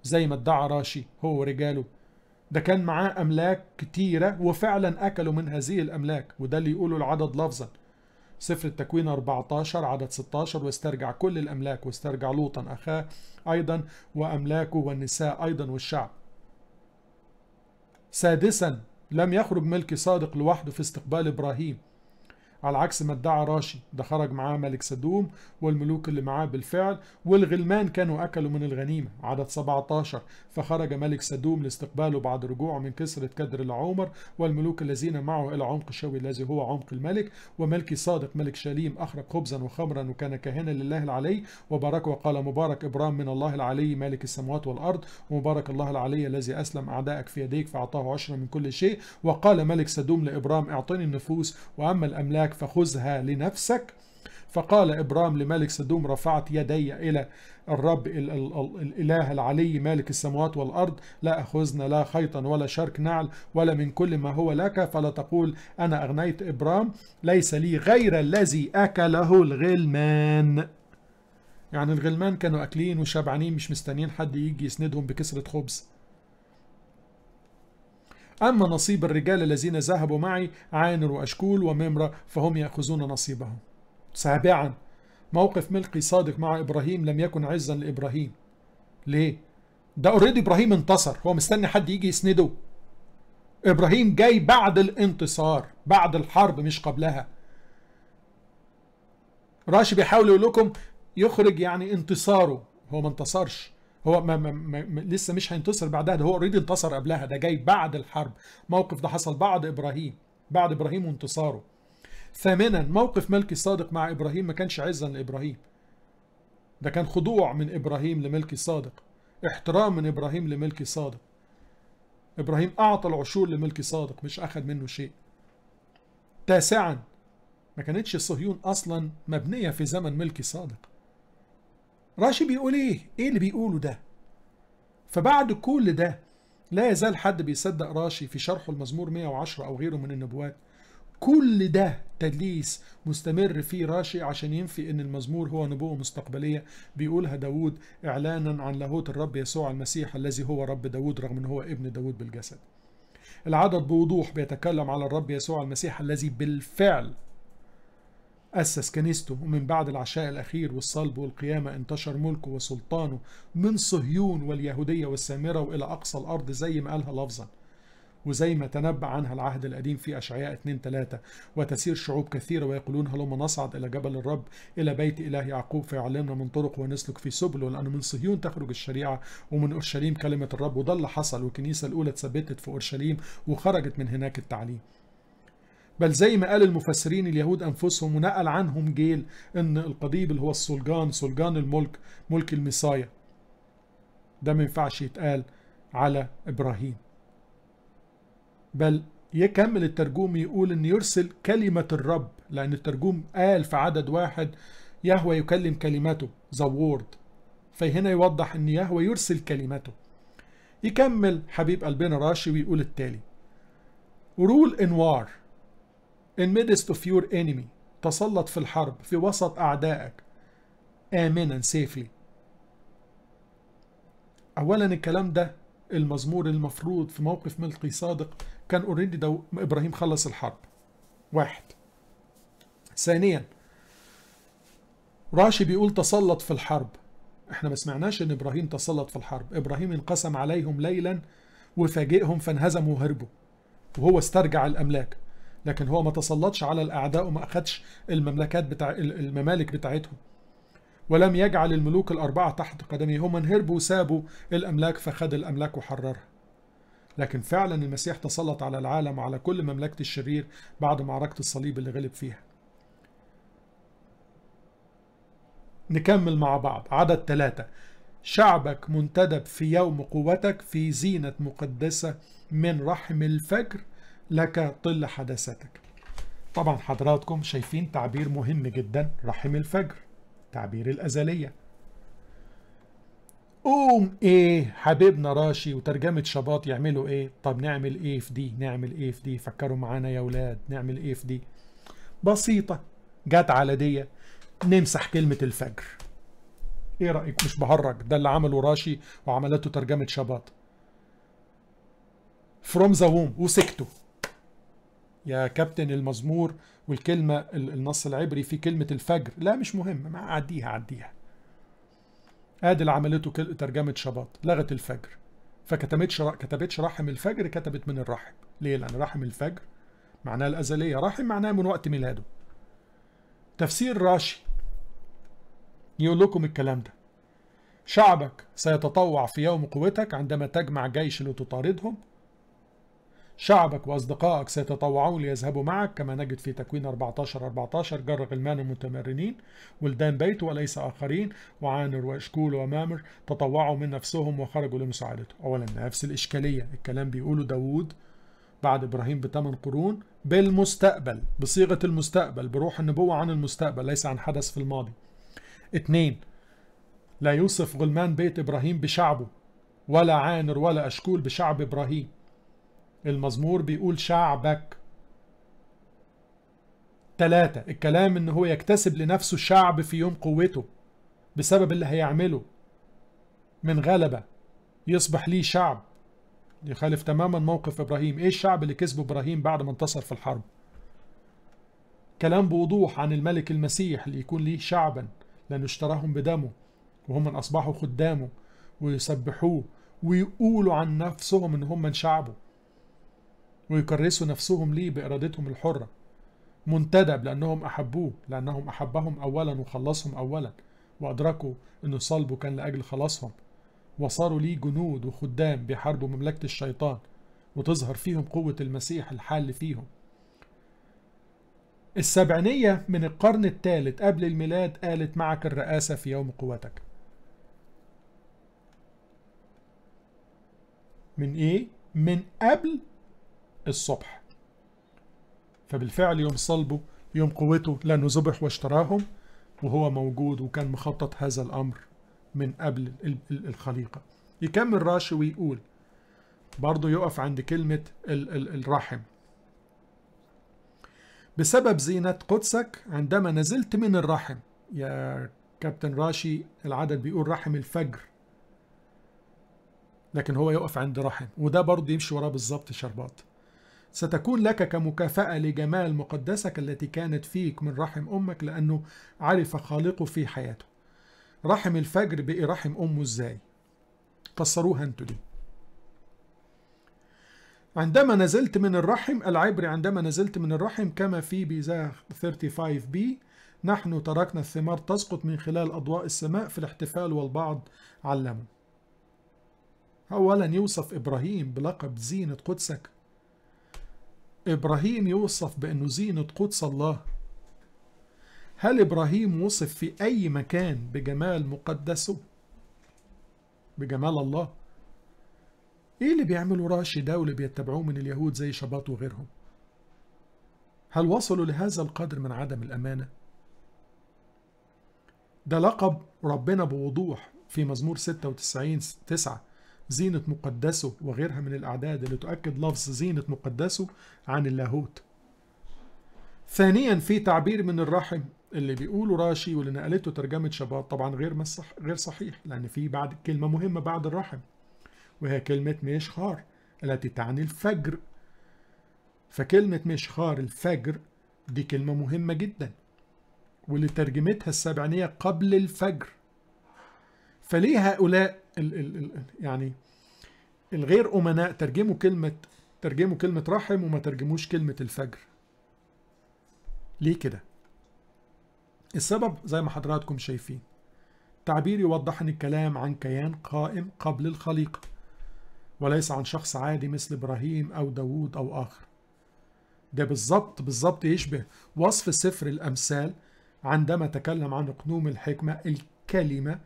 زي ما ادعى راشي هو ورجاله ده كان معاه أملاك كتيرة وفعلا أكلوا من هذه الأملاك وده اللي يقوله العدد لفظا سفر التكوين 14 عدد 16 واسترجع كل الأملاك واسترجع لوطا أخاه أيضا وأملاكه والنساء أيضا والشعب سادسا لم يخرج ملك صادق لوحده في استقبال إبراهيم على عكس ما ادعى راشي ده خرج معاه ملك سدوم والملوك اللي معاه بالفعل والغلمان كانوا أكلوا من الغنيمة عدد 17 فخرج ملك سدوم لاستقباله بعد رجوعه من كسرة كدر العمر والملوك الذين معه إلى عمق الشوي الذي هو عمق الملك وملكي صادق ملك شليم أخرج خبزا وخمرا وكان كاهنا لله العلي وبارك وقال مبارك إبرام من الله العلي مالك السماوات والأرض ومبارك الله العلي الذي أسلم أعدائك في يديك فأعطاه عشرة من كل شيء وقال ملك سدوم لإبرام أعطني النفوس وأما الأملاك لك فخذها لنفسك فقال إبرام لملك سدوم رفعت يدي إلى الرب الإله العلي مالك السماوات والأرض لا أخذنا لا خيطا ولا شرك نعل ولا من كل ما هو لك فلا تقول أنا أغنيت إبرام ليس لي غير الذي أكله الغلمان يعني الغلمان كانوا أكلين وشبعانين مش مستنيين حد يجي يسندهم بكسرة خبز أما نصيب الرجال الذين ذهبوا معي عانر وأشكول وممرة فهم يأخذون نصيبهم سابعا موقف ملقي صادق مع إبراهيم لم يكن عزا لإبراهيم ليه؟ ده اوريدي إبراهيم انتصر هو مستني حد يجي يسنده إبراهيم جاي بعد الانتصار بعد الحرب مش قبلها راشي بيحاول يقول لكم يخرج يعني انتصاره هو ما انتصرش هو ما ما ما لسه مش هينتصر بعدها ده هو اوريدي انتصر قبلها ده جاي بعد الحرب موقف ده حصل بعد ابراهيم بعد ابراهيم وانتصاره ثامنا موقف ملكي الصادق مع ابراهيم ما كانش عزا لابراهيم ده كان خضوع من ابراهيم لملكي الصادق احترام من ابراهيم لملكي صادق ابراهيم اعطى العشور لملكي صادق مش اخذ منه شيء تاسعا ما كانتش صهيون اصلا مبنيه في زمن ملكي صادق راشي بيقول ايه ايه اللي بيقوله ده فبعد كل ده لا يزال حد بيصدق راشي في شرحه المزمور 110 او غيره من النبوات كل ده تدليس مستمر فيه راشي عشان ينفي ان المزمور هو نبوءة مستقبلية بيقولها داود اعلانا عن لاهوت الرب يسوع المسيح الذي هو رب داود رغم ان هو ابن داود بالجسد العدد بوضوح بيتكلم على الرب يسوع المسيح الذي بالفعل أسس كنيسته ومن بعد العشاء الأخير والصلب والقيامة انتشر ملكه وسلطانه من صهيون واليهودية والسامرة وإلى أقصى الأرض زي ما قالها لفظا وزي ما تنبأ عنها العهد القديم في أشعياء 2 3 وتسير شعوب كثيرة ويقولون هلما نصعد إلى جبل الرب إلى بيت إله يعقوب فيعلمنا من طرق ونسلك في سبله لأنه من صهيون تخرج الشريعة ومن أورشليم كلمة الرب وده اللي حصل والكنيسة الأولى اتثبتت في أورشليم وخرجت من هناك التعليم بل زي ما قال المفسرين اليهود أنفسهم ونقل عنهم جيل أن القضيب اللي هو السلجان سلجان الملك ملك المسايا ده ما ينفعش يتقال على إبراهيم بل يكمل الترجوم يقول أن يرسل كلمة الرب لأن الترجوم قال في عدد واحد يهوى يكلم كلمته ذا وورد فهنا يوضح أن يهوى يرسل كلمته يكمل حبيب قلبنا راشي ويقول التالي ورول انوار in midst of your enemy تسلط في الحرب في وسط أعدائك آمنا safely أولا الكلام ده المزمور المفروض في موقف ملقي صادق كان اوريدي دو إبراهيم خلص الحرب واحد ثانيا راشي بيقول تسلط في الحرب احنا ما سمعناش ان ابراهيم تسلط في الحرب ابراهيم انقسم عليهم ليلا وفاجئهم فانهزموا وهربوا وهو استرجع الاملاك لكن هو ما تسلطش على الأعداء وما أخدش المملكات بتاع الممالك بتاعتهم ولم يجعل الملوك الأربعة تحت قدمه هم هربوا وسابوا الأملاك فخد الأملاك وحررها لكن فعلا المسيح تسلط على العالم وعلى كل مملكة الشرير بعد معركة الصليب اللي غلب فيها نكمل مع بعض عدد ثلاثة شعبك منتدب في يوم قوتك في زينة مقدسة من رحم الفجر لك طل حدثتك طبعا حضراتكم شايفين تعبير مهم جدا رحم الفجر تعبير الأزلية قوم ايه حبيبنا راشي وترجمة شباط يعملوا ايه طب نعمل ايه في دي نعمل ايه في دي فكروا معانا يا ولاد نعمل ايه في دي بسيطة جت على دي نمسح كلمة الفجر ايه رأيك مش بهرج ده اللي عمله راشي وعملته ترجمة شباط فروم ذا ووم وسكتوا يا كابتن المزمور والكلمة النص العبري في كلمة الفجر لا مش مهم ما عديها عديها اللي عملته ترجمة شباط لغت الفجر فكتبتش كتبتش رحم الفجر كتبت من الرحم ليه لأن رحم الفجر معناه الأزلية رحم معناه من وقت ميلاده تفسير راشي يقول لكم الكلام ده شعبك سيتطوع في يوم قوتك عندما تجمع جيش لتطاردهم شعبك وأصدقائك سيتطوعون ليذهبوا معك كما نجد في تكوين 14 14 جر غلمان المتمرنين ولدان بيته وليس آخرين وعانر وأشكول ومامر تطوعوا من نفسهم وخرجوا لمساعدته أولا نفس الإشكالية الكلام بيقوله داوود بعد إبراهيم بثمان قرون بالمستقبل بصيغة المستقبل بروح النبوة عن المستقبل ليس عن حدث في الماضي اثنين لا يوصف غلمان بيت إبراهيم بشعبه ولا عانر ولا أشكول بشعب إبراهيم المزمور بيقول شعبك ثلاثة الكلام ان هو يكتسب لنفسه شعب في يوم قوته بسبب اللي هيعمله من غلبة يصبح ليه شعب يخالف تماما موقف ابراهيم ايه الشعب اللي كسبه ابراهيم بعد ما انتصر في الحرب كلام بوضوح عن الملك المسيح اللي يكون ليه شعبا لانه اشتراهم بدمه وهم من اصبحوا خدامه ويسبحوه ويقولوا عن نفسهم ان هم من شعبه ويكرسوا نفسهم ليه بإرادتهم الحرة منتدب لأنهم أحبوه لأنهم أحبهم أولا وخلصهم أولا وأدركوا أن صلبه كان لأجل خلاصهم وصاروا ليه جنود وخدام بيحاربوا مملكة الشيطان وتظهر فيهم قوة المسيح الحال فيهم السبعينية من القرن الثالث قبل الميلاد قالت معك الرئاسة في يوم قوتك من ايه؟ من قبل الصبح فبالفعل يوم صلبه يوم قوته لأنه ذبح واشتراهم وهو موجود وكان مخطط هذا الأمر من قبل الخليقة يكمل راشي ويقول برضه يقف عند كلمة الرحم بسبب زينة قدسك عندما نزلت من الرحم يا كابتن راشي العدد بيقول رحم الفجر لكن هو يقف عند رحم وده برضه يمشي وراه بالظبط شربات ستكون لك كمكافأة لجمال مقدسك التي كانت فيك من رحم أمك لأنه عرف خالقه في حياته رحم الفجر بقي رحم أمه إزاي كسروها أنتوا دي عندما نزلت من الرحم العبري عندما نزلت من الرحم كما في بيزا 35 بي نحن تركنا الثمار تسقط من خلال أضواء السماء في الاحتفال والبعض علمه أولا يوصف إبراهيم بلقب زينة قدسك إبراهيم يوصف بأنه زينة قدس الله هل إبراهيم وصف في أي مكان بجمال مقدسه بجمال الله إيه اللي بيعملوا راشي ده واللي بيتبعوه من اليهود زي شباط وغيرهم هل وصلوا لهذا القدر من عدم الأمانة ده لقب ربنا بوضوح في مزمور 96 9 زينة مقدسه وغيرها من الأعداد اللي تؤكد لفظ زينة مقدسه عن اللاهوت ثانيا في تعبير من الرحم اللي بيقوله راشي واللي نقلته ترجمة شباط طبعا غير مصح غير صحيح لأن في بعد كلمة مهمة بعد الرحم وهي كلمة ميشخار التي تعني الفجر فكلمة ميشخار الفجر دي كلمة مهمة جدا واللي ترجمتها السبعينية قبل الفجر فليه هؤلاء الـ الـ الـ يعني الغير أمناء ترجموا كلمة ترجموا كلمة رحم وما ترجموش كلمة الفجر ليه كده السبب زي ما حضراتكم شايفين تعبير يوضح أن الكلام عن كيان قائم قبل الخليقة وليس عن شخص عادي مثل إبراهيم أو داوود أو آخر ده بالظبط بالظبط يشبه وصف سفر الأمثال عندما تكلم عن قنوم الحكمة الكلمة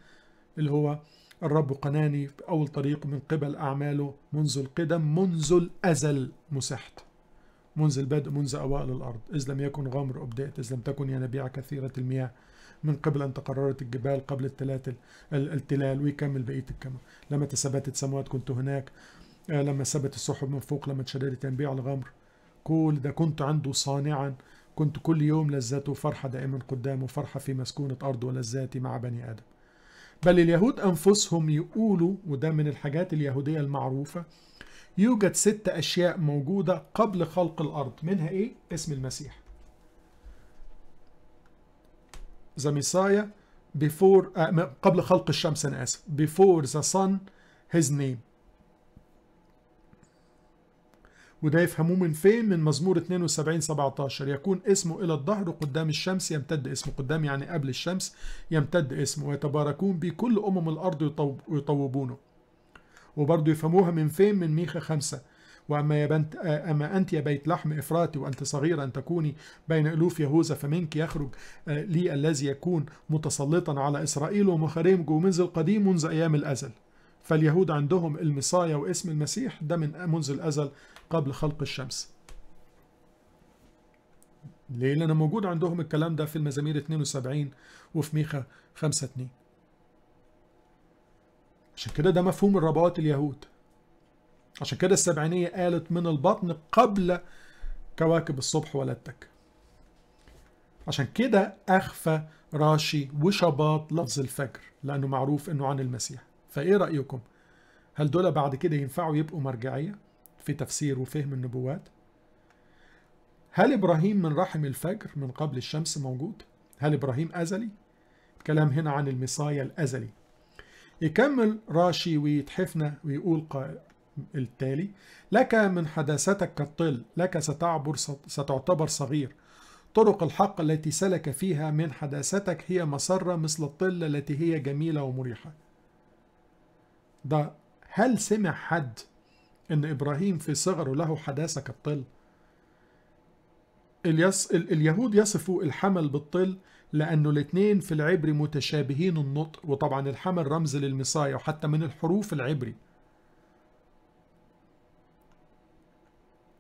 اللي هو الرب قناني في أول طريق من قبل أعماله منذ القدم منذ الأزل مسحت منذ البدء منذ أوائل الأرض إذ لم يكن غمر أبدأت إذ لم تكن ينابيع كثيرة المياه من قبل أن تقررت الجبال قبل التلاتل التلال ويكمل بقية الكلام لما تثبتت سموات كنت هناك آه، لما ثبت السحب من فوق لما تشددت ينبيع يعني الغمر كل ده كنت عنده صانعا كنت كل يوم لذاته فرحة دائما قدامه فرحة في مسكونة أرض ولذاتي مع بني آدم بل اليهود أنفسهم يقولوا وده من الحاجات اليهودية المعروفة يوجد ست أشياء موجودة قبل خلق الأرض منها إيه؟ اسم المسيح ذا before uh, قبل خلق الشمس أنا آسف before the sun his name وده يفهموه من فين من مزمور 72 17 يكون اسمه إلى الظهر قدام الشمس يمتد اسمه قدام يعني قبل الشمس يمتد اسمه ويتباركون به كل أمم الأرض يطوبونه وبرضه يفهموها من فين من ميخا خمسة وأما يا بنت آه، أما أنت يا بيت لحم إفراتي وأنت صغيرة أن تكوني بين ألوف يهوذا فمنك يخرج آه، لي الذي يكون متسلطا على إسرائيل ومخاريمج ومنذ القديم منذ أيام الأزل فاليهود عندهم المصايا واسم المسيح ده من منذ الأزل قبل خلق الشمس ليه لأن موجود عندهم الكلام ده في المزامير 72 وفي ميخا 5 2 عشان كده ده مفهوم الربوات اليهود عشان كده السبعينية قالت من البطن قبل كواكب الصبح ولدتك عشان كده أخفى راشي وشباط لفظ الفجر لأنه معروف أنه عن المسيح فإيه رأيكم؟ هل دول بعد كده ينفعوا يبقوا مرجعية؟ في تفسير وفهم النبوات هل إبراهيم من رحم الفجر من قبل الشمس موجود؟ هل إبراهيم أزلي؟ الكلام هنا عن المصايا الأزلي يكمل راشي ويتحفنا ويقول التالي لك من حداثتك كالطل لك ستعبر ستعتبر صغير طرق الحق التي سلك فيها من حداثتك هي مسرة مثل الطل التي هي جميلة ومريحة ده هل سمع حد ان ابراهيم في صغره له حداثه كالطل اليس... اليهود يصفوا الحمل بالطل لأنه الاثنين في العبري متشابهين النطق وطبعا الحمل رمز للمصايا وحتى من الحروف العبري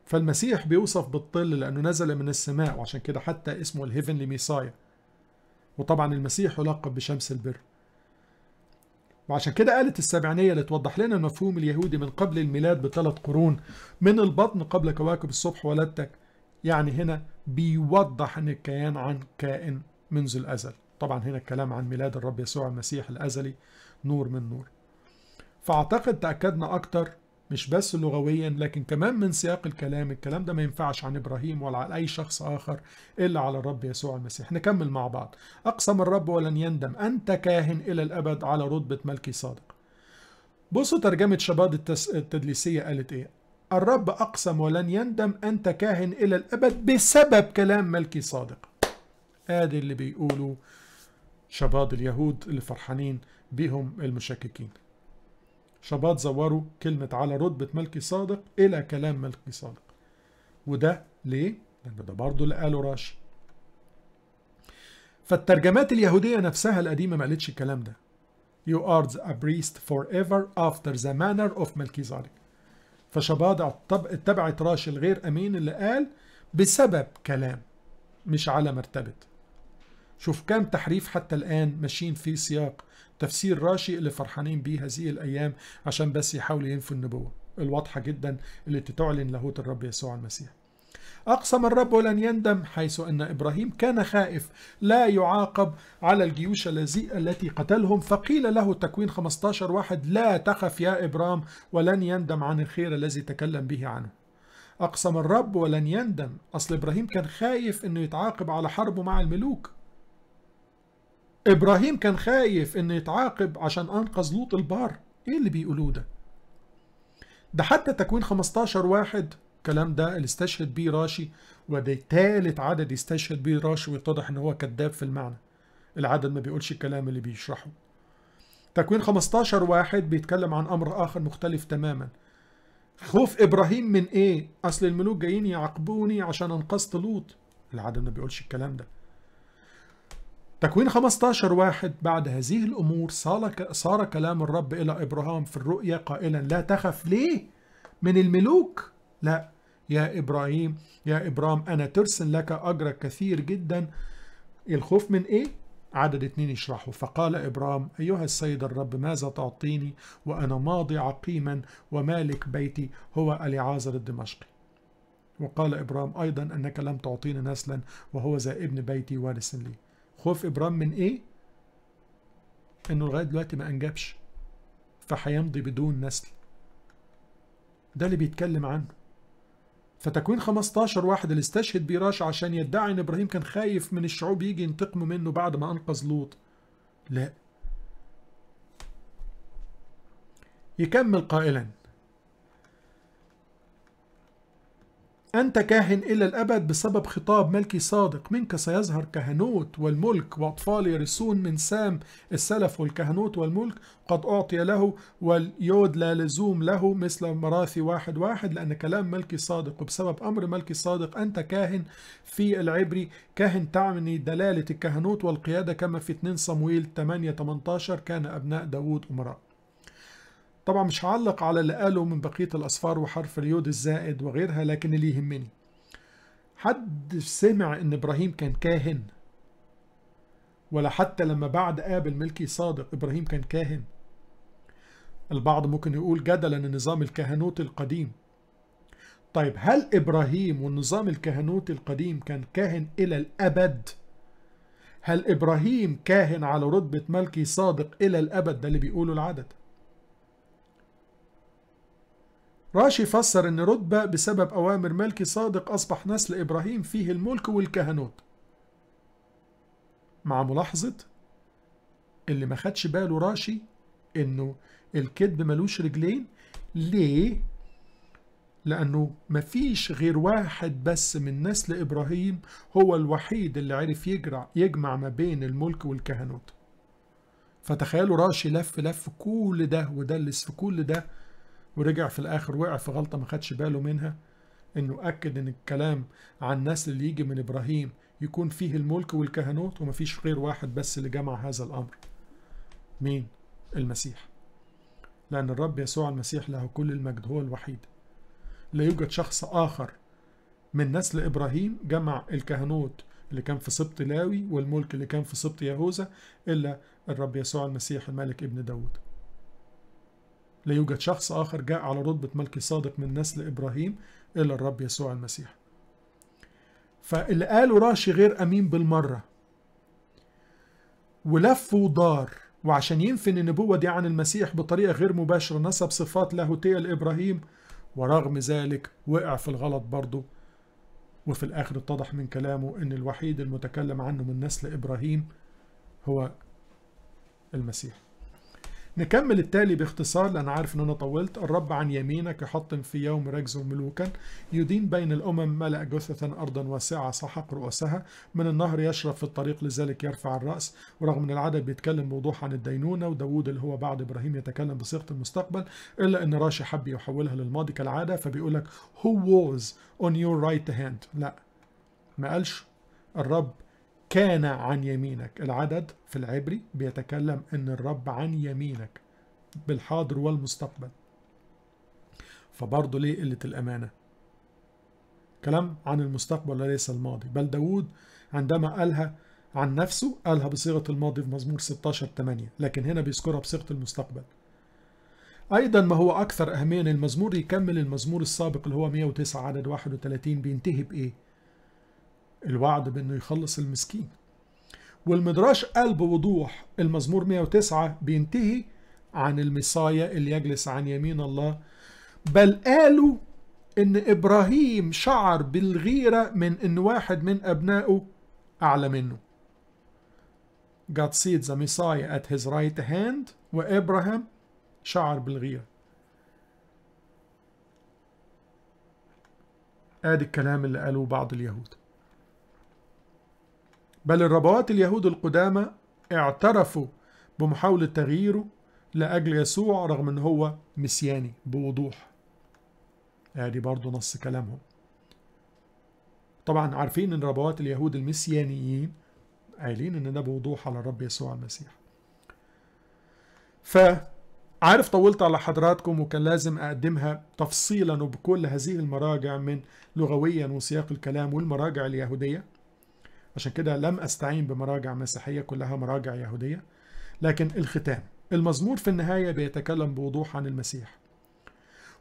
فالمسيح بيوصف بالطل لأنه نزل من السماء وعشان كده حتى اسمه الهيفنلي ميسايا وطبعا المسيح يلقب بشمس البر وعشان كده قالت السبعينية اللي توضح لنا المفهوم اليهودي من قبل الميلاد بثلاث قرون من البطن قبل كواكب الصبح ولدتك يعني هنا بيوضح أن الكيان عن كائن منذ الأزل طبعا هنا الكلام عن ميلاد الرب يسوع المسيح الأزلي نور من نور فأعتقد تأكدنا أكتر مش بس لغويا لكن كمان من سياق الكلام الكلام ده ما ينفعش عن إبراهيم ولا عن أي شخص آخر إلا على الرب يسوع المسيح نكمل مع بعض أقسم الرب ولن يندم أنت كاهن إلى الأبد على رتبة ملكي صادق بصوا ترجمة شباط التس... التدليسية قالت إيه الرب أقسم ولن يندم أنت كاهن إلى الأبد بسبب كلام ملكي صادق آدي اللي بيقولوا شباط اليهود اللي فرحانين بيهم المشككين شباط زوروا كلمة على رتبة ملكي صادق إلى كلام ملكي صادق وده ليه؟ لأن ده برضه اللي قاله راشي فالترجمات اليهودية نفسها القديمة ما قالتش الكلام ده You are a priest forever after the manner of صادق فشباط اتبعت راشي الغير أمين اللي قال بسبب كلام مش على مرتبة شوف كام تحريف حتى الآن ماشيين في سياق تفسير راشي اللي فرحانين بيه هذه الأيام عشان بس يحاولوا ينفوا النبوة الواضحة جدا اللي تتعلن لاهوت الرب يسوع المسيح أقسم الرب لن يندم حيث أن إبراهيم كان خائف لا يعاقب على الجيوش التي قتلهم فقيل له تكوين 15 واحد لا تخف يا إبرام ولن يندم عن الخير الذي تكلم به عنه أقسم الرب ولن يندم أصل إبراهيم كان خايف أنه يتعاقب على حربه مع الملوك ابراهيم كان خايف ان يتعاقب عشان انقذ لوط البار ايه اللي بيقولوه ده ده حتى تكوين 15 واحد الكلام ده اللي استشهد بيه راشي وده تالت عدد يستشهد بيه راشي ويتضح ان هو كذاب في المعنى العدد ما بيقولش الكلام اللي بيشرحه تكوين 15 واحد بيتكلم عن امر اخر مختلف تماما خوف ابراهيم من ايه اصل الملوك جايين يعاقبوني عشان انقذت لوط العدد ما بيقولش الكلام ده تكوين 15 واحد بعد هذه الأمور صار كلام الرب إلى إبراهام في الرؤيا قائلا لا تخف ليه من الملوك لا يا إبراهيم يا إبرام أنا ترسل لك أجر كثير جدا الخوف من إيه؟ عدد اثنين يشرحه فقال إبرام أيها السيد الرب ماذا تعطيني وأنا ماضي عقيما ومالك بيتي هو أليعازر الدمشقي وقال إبرام أيضا أنك لم تعطيني نسلا وهو ذا ابن بيتي وارث لي خوف ابرام من ايه انه لغايه دلوقتي ما انجبش فهيمضي بدون نسل ده اللي بيتكلم عنه فتكوين 15 واحد اللي استشهد بيراش عشان يدعي ان ابراهيم كان خايف من الشعوب يجي ينتقموا منه بعد ما انقذ لوط لا يكمل قائلا أنت كاهن إلى الأبد بسبب خطاب ملكي صادق منك سيظهر كهنوت والملك وأطفال يرثون من سام السلف والكهنوت والملك قد أعطي له واليود لا لزوم له مثل مراثي واحد واحد لأن كلام ملكي صادق وبسبب أمر ملكي صادق أنت كاهن في العبري كاهن تعني دلالة الكهنوت والقيادة كما في 2 صمويل 8 18 كان أبناء داوود أمراء طبعا مش هعلق على اللي قاله من بقية الأصفار وحرف اليود الزائد وغيرها لكن اللي يهمني حد سمع إن إبراهيم كان كاهن ولا حتى لما بعد قابل ملكي صادق إبراهيم كان كاهن البعض ممكن يقول جدلا النظام الكهنوتي القديم طيب هل إبراهيم والنظام الكهنوتي القديم كان كاهن إلى الأبد؟ هل إبراهيم كاهن على رتبة ملكي صادق إلى الأبد ده اللي بيقوله العدد راشي فسر أن رتبة بسبب أوامر ملكي صادق أصبح نسل إبراهيم فيه الملك والكهنوت مع ملاحظة اللي ما خدش باله راشي انه الكذب ملوش رجلين ليه لانه مفيش غير واحد بس من نسل ابراهيم هو الوحيد اللي عرف يجرع يجمع ما بين الملك والكهنوت فتخيلوا راشي لف لف كل ده ودلس في كل ده ورجع في الاخر وقع في غلطه ما خدش باله منها انه اكد ان الكلام عن الناس اللي يجي من ابراهيم يكون فيه الملك والكهنوت ومفيش غير واحد بس اللي جمع هذا الامر مين المسيح لان الرب يسوع المسيح له كل المجد هو الوحيد لا يوجد شخص اخر من نسل ابراهيم جمع الكهنوت اللي كان في سبط لاوي والملك اللي كان في سبط يهوذا الا الرب يسوع المسيح الملك ابن داود لا يوجد شخص آخر جاء على رتبة ملك صادق من نسل إبراهيم إلا الرب يسوع المسيح فاللي قاله راشي غير أمين بالمرة ولف ودار وعشان ينفن النبوة دي عن المسيح بطريقة غير مباشرة نسب صفات لاهوتية لإبراهيم ورغم ذلك وقع في الغلط برضه وفي الآخر اتضح من كلامه أن الوحيد المتكلم عنه من نسل إبراهيم هو المسيح نكمل التالي باختصار لأن عارف إن أنا طولت الرب عن يمينك يحطم في يوم رجز ملوكا يدين بين الأمم ملأ جثثا أرضا واسعة سحق رؤسها من النهر يشرب في الطريق لذلك يرفع الرأس ورغم أن العدد بيتكلم بوضوح عن الدينونة وداوود اللي هو بعد إبراهيم يتكلم بصيغة المستقبل إلا أن راشي حب يحولها للماضي كالعادة فبيقول لك هو was on your right hand لا ما قالش الرب كان عن يمينك العدد في العبري بيتكلم ان الرب عن يمينك بالحاضر والمستقبل فبرضه ليه قلة الأمانة كلام عن المستقبل وليس الماضي بل داود عندما قالها عن نفسه قالها بصيغة الماضي في مزمور 16 8 لكن هنا بيذكرها بصيغة المستقبل أيضا ما هو أكثر أهمية المزمور يكمل المزمور السابق اللي هو 109 عدد 31 بينتهي بإيه الوعد بأنه يخلص المسكين والمدراش قال بوضوح المزمور 109 بينتهي عن المصايا اللي يجلس عن يمين الله بل قالوا ان ابراهيم شعر بالغيره من ان واحد من ابنائه اعلى منه God sees the Messiah at his right hand وابراهام شعر بالغيره ادي الكلام اللي قالوه بعض اليهود بل الربوات اليهود القدامى اعترفوا بمحاولة تغييره لأجل يسوع رغم أن هو مسياني بوضوح ادي برضو نص كلامهم طبعا عارفين ان ربوات اليهود المسيانيين قايلين ان ده بوضوح على الرب يسوع المسيح فعارف طولت على حضراتكم وكان لازم اقدمها تفصيلا وبكل هذه المراجع من لغويا وسياق الكلام والمراجع اليهوديه عشان كده لم أستعين بمراجع مسيحية كلها مراجع يهودية لكن الختام المزمور في النهاية بيتكلم بوضوح عن المسيح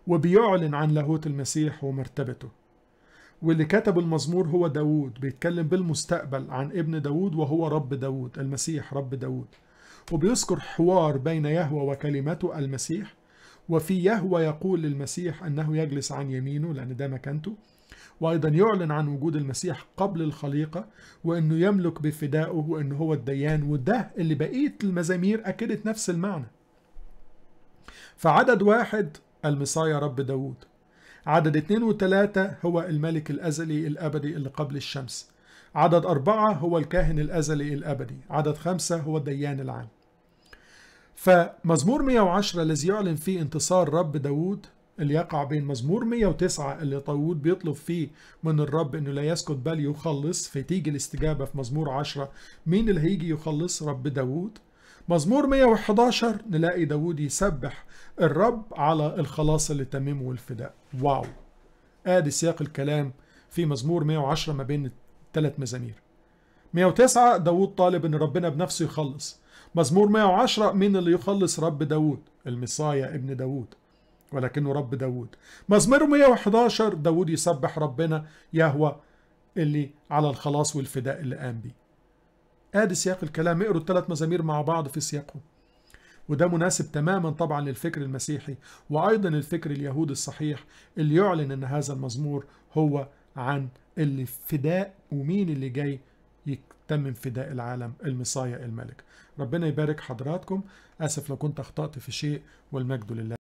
وبيعلن عن لاهوت المسيح ومرتبته واللي كتب المزمور هو داوود بيتكلم بالمستقبل عن ابن داوود وهو رب داوود المسيح رب داوود وبيذكر حوار بين يهوى وكلمته المسيح وفي يهوى يقول للمسيح أنه يجلس عن يمينه لأن ده مكانته وأيضا يعلن عن وجود المسيح قبل الخليقة وأنه يملك بفدائه وأنه هو الديان وده اللي بقية المزامير أكدت نفس المعنى فعدد واحد المصايا رب داود عدد اتنين وثلاثة هو الملك الأزلي الأبدي اللي قبل الشمس عدد أربعة هو الكاهن الأزلي الأبدي عدد خمسة هو الديان العام فمزمور 110 الذي يعلن فيه انتصار رب داود اللي يقع بين مزمور 109 اللي طاوود بيطلب فيه من الرب انه لا يسكت بل يخلص فتيجي الاستجابه في مزمور 10 مين اللي هيجي يخلص رب داوود مزمور 111 نلاقي داوود يسبح الرب على الخلاص اللي تمم والفداء واو ادي سياق الكلام في مزمور 110 ما بين الثلاث مزامير 109 داوود طالب ان ربنا بنفسه يخلص مزمور 110 مين اللي يخلص رب داوود المصايا ابن داوود ولكنه رب داود مزمره 111 داود يسبح ربنا يهوى اللي على الخلاص والفداء اللي قام بيه ادي سياق الكلام اقروا الثلاث مزامير مع بعض في سياقهم وده مناسب تماما طبعا للفكر المسيحي وايضا الفكر اليهودي الصحيح اللي يعلن ان هذا المزمور هو عن اللي فداء ومين اللي جاي يتمم فداء العالم المصايا الملك ربنا يبارك حضراتكم اسف لو كنت اخطات في شيء والمجد لله